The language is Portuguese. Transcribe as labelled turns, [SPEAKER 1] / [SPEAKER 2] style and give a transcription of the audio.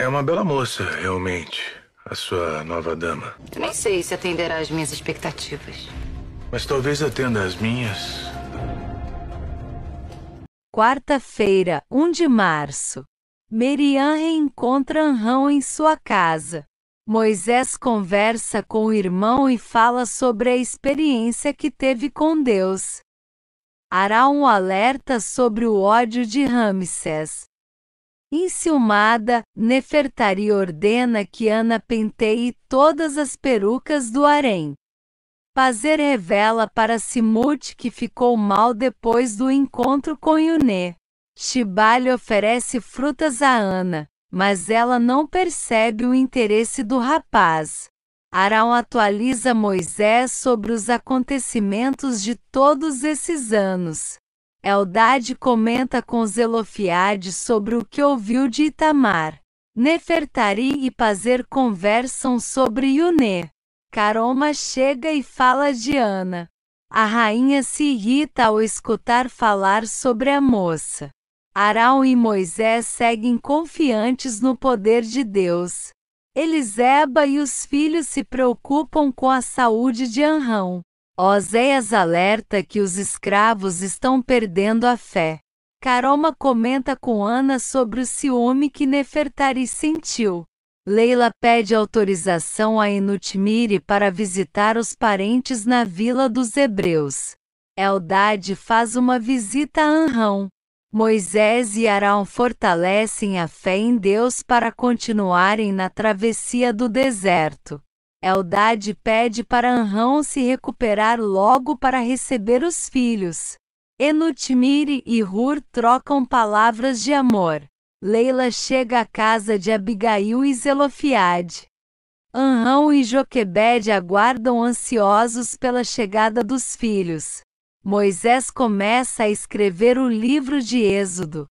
[SPEAKER 1] É uma bela moça, realmente. A sua nova dama. Eu nem sei se atenderá às minhas expectativas. Mas talvez atenda às minhas. Quarta-feira, 1 de março. Merian reencontra Anrão em sua casa. Moisés conversa com o irmão e fala sobre a experiência que teve com Deus. Hará um alerta sobre o ódio de Ramsés. Enciumada, Nefertari ordena que Ana penteie todas as perucas do harém. Pazer revela para Simut que ficou mal depois do encontro com Yunê. Shibali oferece frutas a Ana, mas ela não percebe o interesse do rapaz. Arão atualiza Moisés sobre os acontecimentos de todos esses anos. Eldade comenta com Zelofiade sobre o que ouviu de Itamar. Nefertari e Pazer conversam sobre Yunê. Caroma chega e fala de Ana. A rainha se irrita ao escutar falar sobre a moça. Arão e Moisés seguem confiantes no poder de Deus. Eliseba e os filhos se preocupam com a saúde de Anrão. Oséias alerta que os escravos estão perdendo a fé. Caroma comenta com Ana sobre o ciúme que Nefertari sentiu. Leila pede autorização a Enutmire para visitar os parentes na Vila dos Hebreus. Eldade faz uma visita a Anrão. Moisés e Arão fortalecem a fé em Deus para continuarem na travessia do deserto. Eldad pede para Anrão se recuperar logo para receber os filhos. Enutmire e Hur trocam palavras de amor. Leila chega à casa de Abigail e Zelofiade. Anrão e Joquebed aguardam ansiosos pela chegada dos filhos. Moisés começa a escrever o livro de Êxodo.